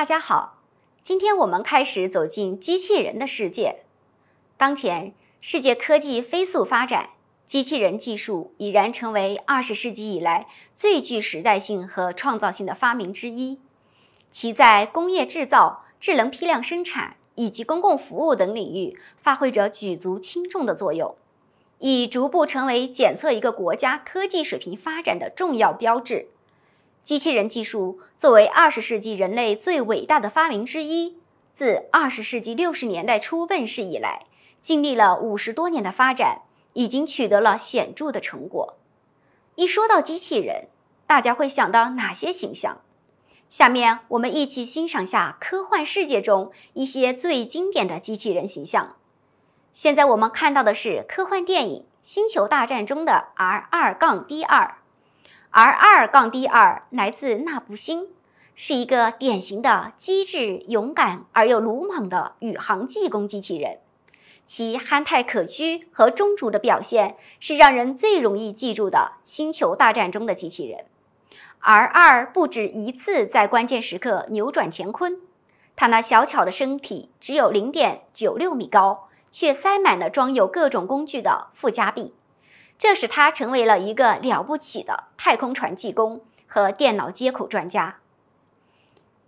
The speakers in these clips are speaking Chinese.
大家好，今天我们开始走进机器人的世界。当前，世界科技飞速发展，机器人技术已然成为二十世纪以来最具时代性和创造性的发明之一。其在工业制造、智能批量生产以及公共服务等领域发挥着举足轻重的作用，已逐步成为检测一个国家科技水平发展的重要标志。机器人技术作为二十世纪人类最伟大的发明之一，自二十世纪六十年代初问世以来，经历了五十多年的发展，已经取得了显著的成果。一说到机器人，大家会想到哪些形象？下面我们一起欣赏下科幻世界中一些最经典的机器人形象。现在我们看到的是科幻电影《星球大战》中的 R 二杠 D 二。而二杠 D 二来自纳布星，是一个典型的机智、勇敢而又鲁莽的宇航技工机器人，其憨态可掬和忠主的表现是让人最容易记住的星球大战中的机器人。而二不止一次在关键时刻扭转乾坤，它那小巧的身体只有零点九六米高，却塞满了装有各种工具的附加臂。这使他成为了一个了不起的太空船技工和电脑接口专家。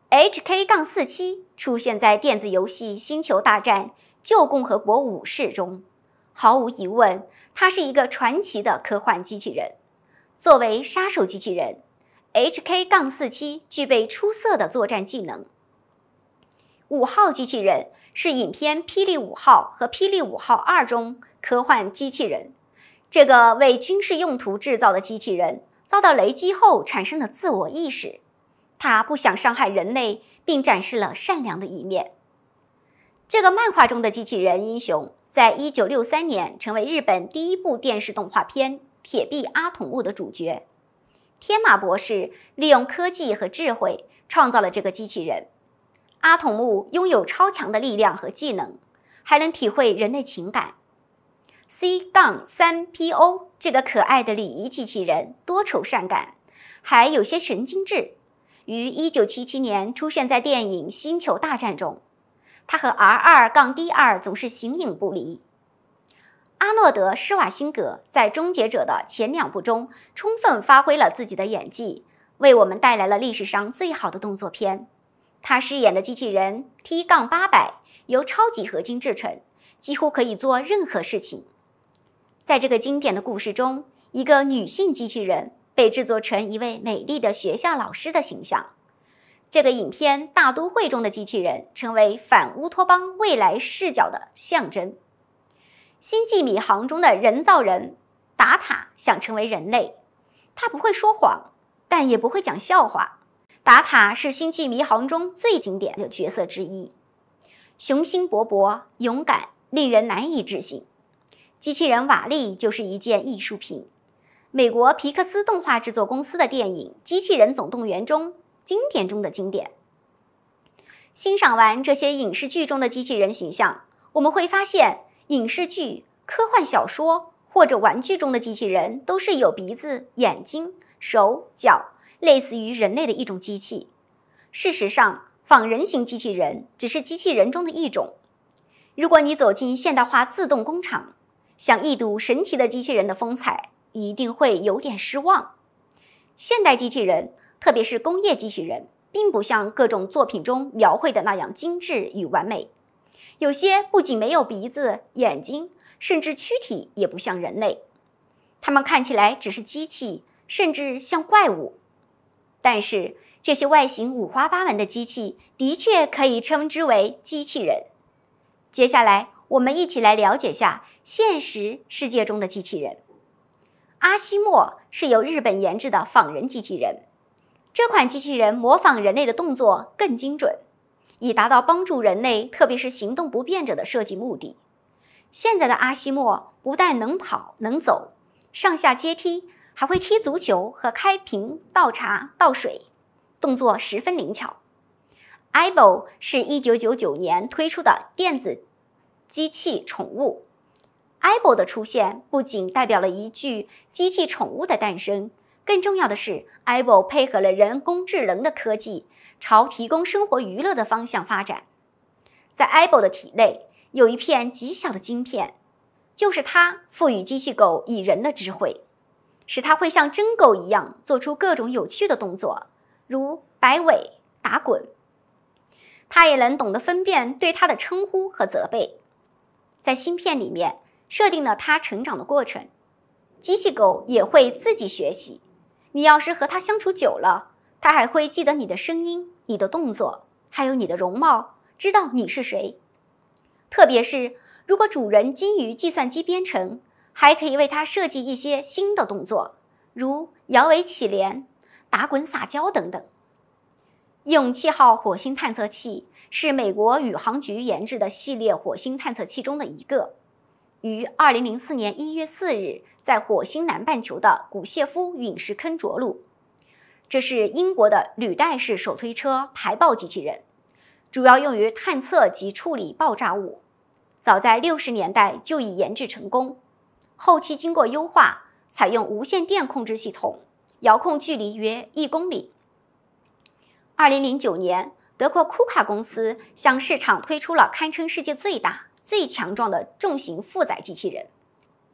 HK-47 出现在电子游戏《星球大战：旧共和国武士》中，毫无疑问，他是一个传奇的科幻机器人。作为杀手机器人，HK-47 具备出色的作战技能。五号机器人是影片《霹雳五号》和《霹雳五号二》中科幻机器人。这个为军事用途制造的机器人遭到雷击后产生了自我意识，它不想伤害人类，并展示了善良的一面。这个漫画中的机器人英雄，在1963年成为日本第一部电视动画片《铁臂阿童木》的主角。天马博士利用科技和智慧创造了这个机器人。阿童木拥有超强的力量和技能，还能体会人类情感。C 杠三 PO 这个可爱的礼仪机器人多愁善感，还有些神经质，于1977年出现在电影《星球大战》中。他和 R 二杠 D 二总是形影不离。阿诺德·施瓦辛格在《终结者》的前两部中充分发挥了自己的演技，为我们带来了历史上最好的动作片。他饰演的机器人 T 杠八百由超级合金制成，几乎可以做任何事情。在这个经典的故事中，一个女性机器人被制作成一位美丽的学校老师的形象。这个影片《大都会》中的机器人成为反乌托邦未来视角的象征。《星际迷航》中的人造人达塔想成为人类，他不会说谎，但也不会讲笑话。达塔是《星际迷航》中最经典的角色之一，雄心勃勃、勇敢，令人难以置信。机器人瓦力就是一件艺术品，美国皮克斯动画制作公司的电影《机器人总动员》中，经典中的经典。欣赏完这些影视剧中的机器人形象，我们会发现，影视剧、科幻小说或者玩具中的机器人都是有鼻子、眼睛、手脚，类似于人类的一种机器。事实上，仿人形机器人只是机器人中的一种。如果你走进现代化自动工厂，想一睹神奇的机器人的风采，一定会有点失望。现代机器人，特别是工业机器人，并不像各种作品中描绘的那样精致与完美。有些不仅没有鼻子、眼睛，甚至躯体也不像人类，它们看起来只是机器，甚至像怪物。但是，这些外形五花八门的机器，的确可以称之为机器人。接下来，我们一起来了解下。现实世界中的机器人阿西莫是由日本研制的仿人机器人。这款机器人模仿人类的动作更精准，以达到帮助人类，特别是行动不便者的设计目的。现在的阿西莫不但能跑能走、上下阶梯，还会踢足球和开瓶倒茶倒水，动作十分灵巧。ibo 是1999年推出的电子机器宠物。艾 o 的出现不仅代表了一具机器宠物的诞生，更重要的是，艾 o 配合了人工智能的科技，朝提供生活娱乐的方向发展。在艾 o 的体内有一片极小的晶片，就是它赋予机器狗以人的智慧，使它会像真狗一样做出各种有趣的动作，如摆尾、打滚。它也能懂得分辨对它的称呼和责备。在芯片里面。设定了它成长的过程，机器狗也会自己学习。你要是和它相处久了，它还会记得你的声音、你的动作，还有你的容貌，知道你是谁。特别是如果主人精于计算机编程，还可以为它设计一些新的动作，如摇尾乞怜、打滚撒娇等等。勇气号火星探测器是美国宇航局研制的系列火星探测器中的一个。于二零零四年一月四日在火星南半球的古谢夫陨石坑着陆。这是英国的履带式手推车排爆机器人，主要用于探测及处理爆炸物。早在六十年代就已研制成功，后期经过优化，采用无线电控制系统，遥控距离约一公里。二零零九年，德国库卡公司向市场推出了堪称世界最大。最强壮的重型负载机器人，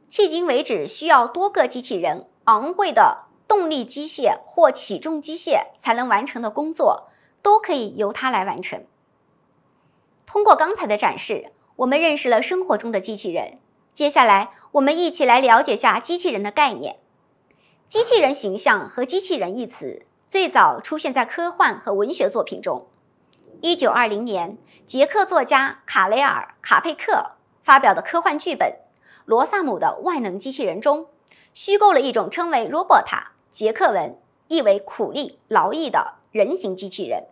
迄今为止需要多个机器人、昂贵的动力机械或起重机械才能完成的工作，都可以由它来完成。通过刚才的展示，我们认识了生活中的机器人。接下来，我们一起来了解下机器人的概念。机器人形象和“机器人”一词最早出现在科幻和文学作品中。一九二零年，捷克作家卡雷尔·卡佩克发表的科幻剧本《罗萨姆的万能机器人》中，虚构了一种称为 “robota”（ 捷克文，意为苦力、劳役）的人形机器人，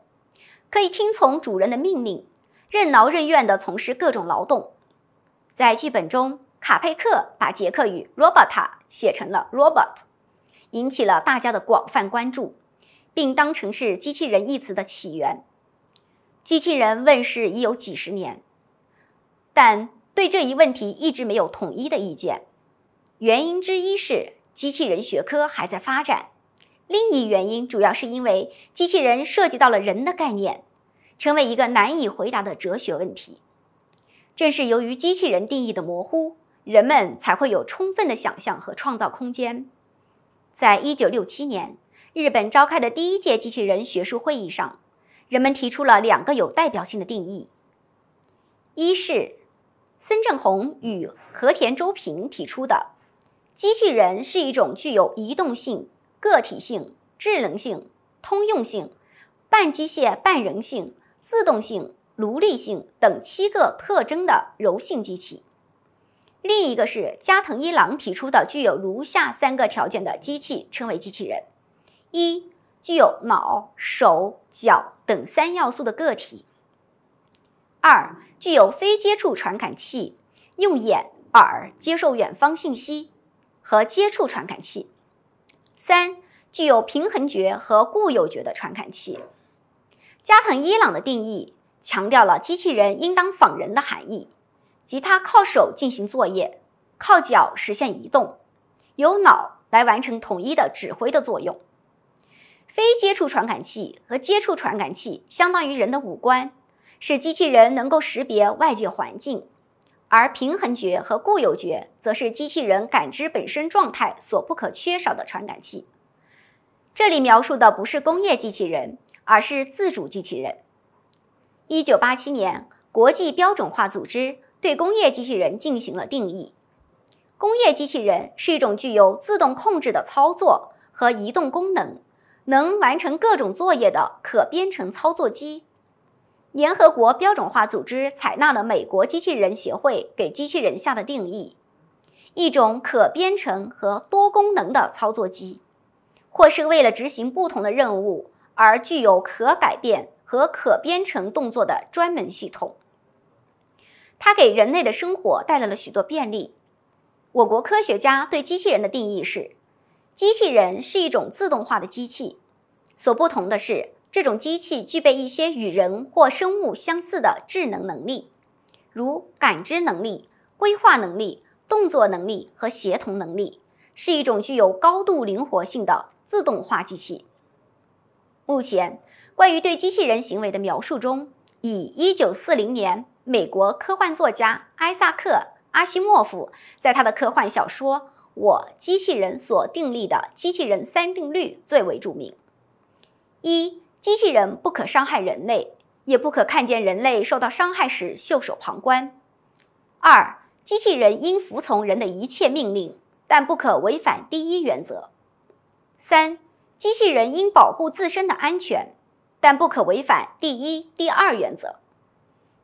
可以听从主人的命令，任劳任怨地从事各种劳动。在剧本中，卡佩克把捷克语 “robota” 写成了 “robot”，引起了大家的广泛关注，并当成是“机器人”一词的起源。机器人问世已有几十年，但对这一问题一直没有统一的意见。原因之一是机器人学科还在发展，另一原因主要是因为机器人涉及到了人的概念，成为一个难以回答的哲学问题。正是由于机器人定义的模糊，人们才会有充分的想象和创造空间。在一九六七年，日本召开的第一届机器人学术会议上。人们提出了两个有代表性的定义，一是孙正红与和田周平提出的，机器人是一种具有移动性、个体性、智能性、通用性、半机械半人性、自动性、奴隶性等七个特征的柔性机器；另一个是加藤一郎提出的具有如下三个条件的机器称为机器人：一、具有脑、手脚。等三要素的个体。二、具有非接触传感器，用眼、耳接受远方信息和接触传感器。三、具有平衡觉和固有觉的传感器。加藤伊朗的定义强调了机器人应当仿人的含义，即它靠手进行作业，靠脚实现移动，由脑来完成统一的指挥的作用。非接触传感器和接触传感器相当于人的五官，使机器人能够识别外界环境；而平衡觉和固有觉则是机器人感知本身状态所不可缺少的传感器。这里描述的不是工业机器人，而是自主机器人。一九八七年，国际标准化组织对工业机器人进行了定义：工业机器人是一种具有自动控制的操作和移动功能。能完成各种作业的可编程操作机，联合国标准化组织采纳了美国机器人协会给机器人下的定义：一种可编程和多功能的操作机，或是为了执行不同的任务而具有可改变和可编程动作的专门系统。它给人类的生活带来了许多便利。我国科学家对机器人的定义是。机器人是一种自动化的机器，所不同的是，这种机器具备一些与人或生物相似的智能能力，如感知能力、规划能力、动作能力和协同能力，是一种具有高度灵活性的自动化机器。目前，关于对机器人行为的描述中，以一九四零年美国科幻作家艾萨克·阿西莫夫在他的科幻小说。我机器人所订立的机器人三定律最为著名：一、机器人不可伤害人类，也不可看见人类受到伤害时袖手旁观；二、机器人应服从人的一切命令，但不可违反第一原则；三、机器人应保护自身的安全，但不可违反第一、第二原则。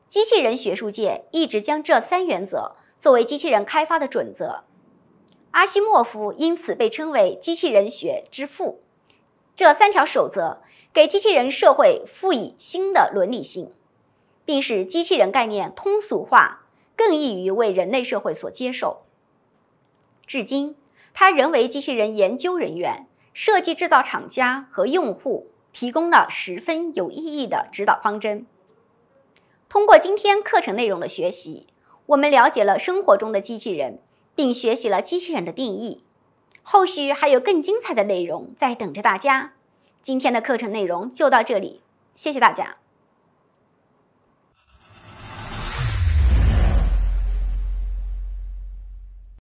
机器人学术界一直将这三原则作为机器人开发的准则。阿西莫夫因此被称为机器人学之父。这三条守则给机器人社会赋予新的伦理性，并使机器人概念通俗化，更易于为人类社会所接受。至今，它仍为机器人研究人员、设计制造厂家和用户提供了十分有意义的指导方针。通过今天课程内容的学习，我们了解了生活中的机器人。并学习了机器人的定义，后续还有更精彩的内容在等着大家。今天的课程内容就到这里，谢谢大家。